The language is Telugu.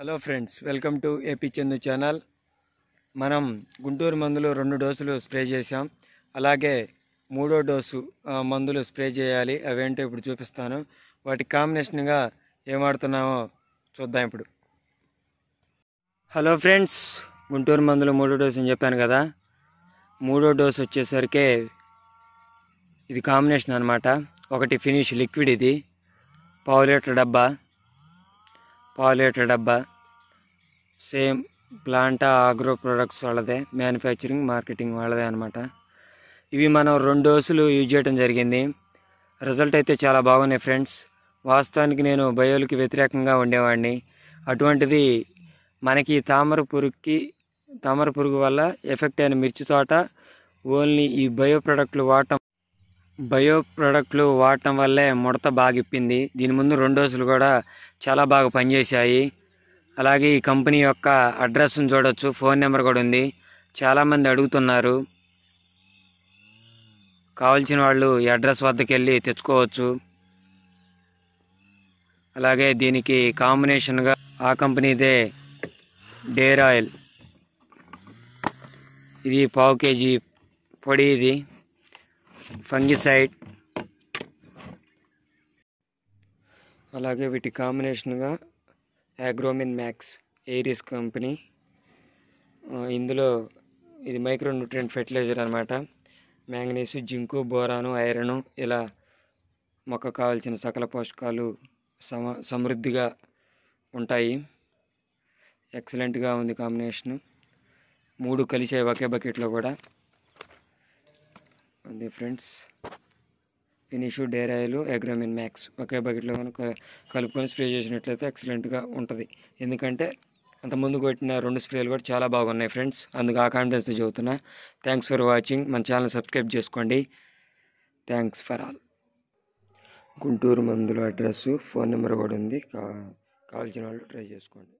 hello friends welcome to AP Chandu channel మనం గుంటూరు మందులు రెండు డోసులు స్ప్రే చేసాం అలాగే మూడో డోసు మందులు స్ప్రే చేయాలి అవేంటో ఇప్పుడు చూపిస్తాను వాటి కాంబినేషన్గా ఏమాడుతున్నామో చూద్దాం ఇప్పుడు హలో ఫ్రెండ్స్ గుంటూరు మందులు మూడో డోసు అని చెప్పాను కదా మూడో డోసు వచ్చేసరికి ఇది కాంబినేషన్ అనమాట ఒకటి ఫినిష్ లిక్విడ్ ఇది పావు లీటర్ డబ్బా పావు డబ్బా సేమ్ ప్లాంటా ఆగ్రో ప్రొడక్ట్స్ వాళ్ళదే మ్యానుఫ్యాక్చరింగ్ మార్కెటింగ్ వాళ్ళదే అనమాట ఇవి మనం రెండు డోసులు యూజ్ చేయడం జరిగింది రిజల్ట్ అయితే చాలా బాగున్నాయి ఫ్రెండ్స్ వాస్తవానికి నేను బయోలకి వ్యతిరేకంగా ఉండేవాడిని అటువంటిది మనకి తామర పురుగుకి తామర పురుగు వల్ల ఎఫెక్ట్ అయిన మిర్చి తోట ఓన్లీ ఈ బయో ప్రొడక్ట్లు వాడటం బయో ప్రోడక్ట్లు వాడటం వల్లే ముడత బాగా ఇప్పింది దీని ముందు రెండు రోజులు కూడా చాలా బాగా పనిచేశాయి అలాగే ఈ కంపెనీ యొక్క అడ్రస్ను చూడొచ్చు ఫోన్ నెంబర్ కూడా ఉంది చాలామంది అడుగుతున్నారు కావాల్సిన వాళ్ళు ఈ అడ్రస్ వద్దకు వెళ్ళి తెచ్చుకోవచ్చు అలాగే దీనికి కాంబినేషన్గా ఆ కంపెనీదే డేర్ ఆయిల్ ఇది పావు కేజీ పొడి ఇది ఫంగిసైడ్ అలాగే వీటి కాంబినేషన్గా యాగ్రోమిన్ మ్యాక్స్ ఏరిస్ కంపెనీ ఇందులో ఇది మైక్రో న్యూట్రియంట్ ఫెర్టిలైజర్ అనమాట మ్యాంగనీసు జింకు బోరాను ఐరను ఇలా మొక్క కావాల్సిన సకల పోషకాలు సమ సమృద్ధిగా ఉంటాయి ఎక్సలెంట్గా ఉంది కాంబినేషను మూడు కలిసే ఒకే బకెట్లో కూడా అదే ఫ్రెండ్స్ ఫినిషు డేరాయిలు అగ్రామిన్ మ్యాక్స్ ఒకే బకెట్లో కనుక కలుపుకొని స్ప్రే చేసినట్లయితే ఎక్సలెంట్గా ఉంటుంది ఎందుకంటే అంతకుముందు కొట్టిన రెండు స్ప్రేలు కూడా చాలా బాగున్నాయి ఫ్రెండ్స్ అందుకు ఆ కాన్ఫిడెన్స్ చదువుతున్నా థ్యాంక్స్ ఫర్ వాచింగ్ మన ఛానల్ సబ్స్క్రైబ్ చేసుకోండి థ్యాంక్స్ ఫర్ ఆల్ గుంటూరు మందుల అడ్రస్సు ఫోన్ నెంబర్ కూడా ఉంది కా కావాల్సిన వాళ్ళు ట్రై చేసుకోండి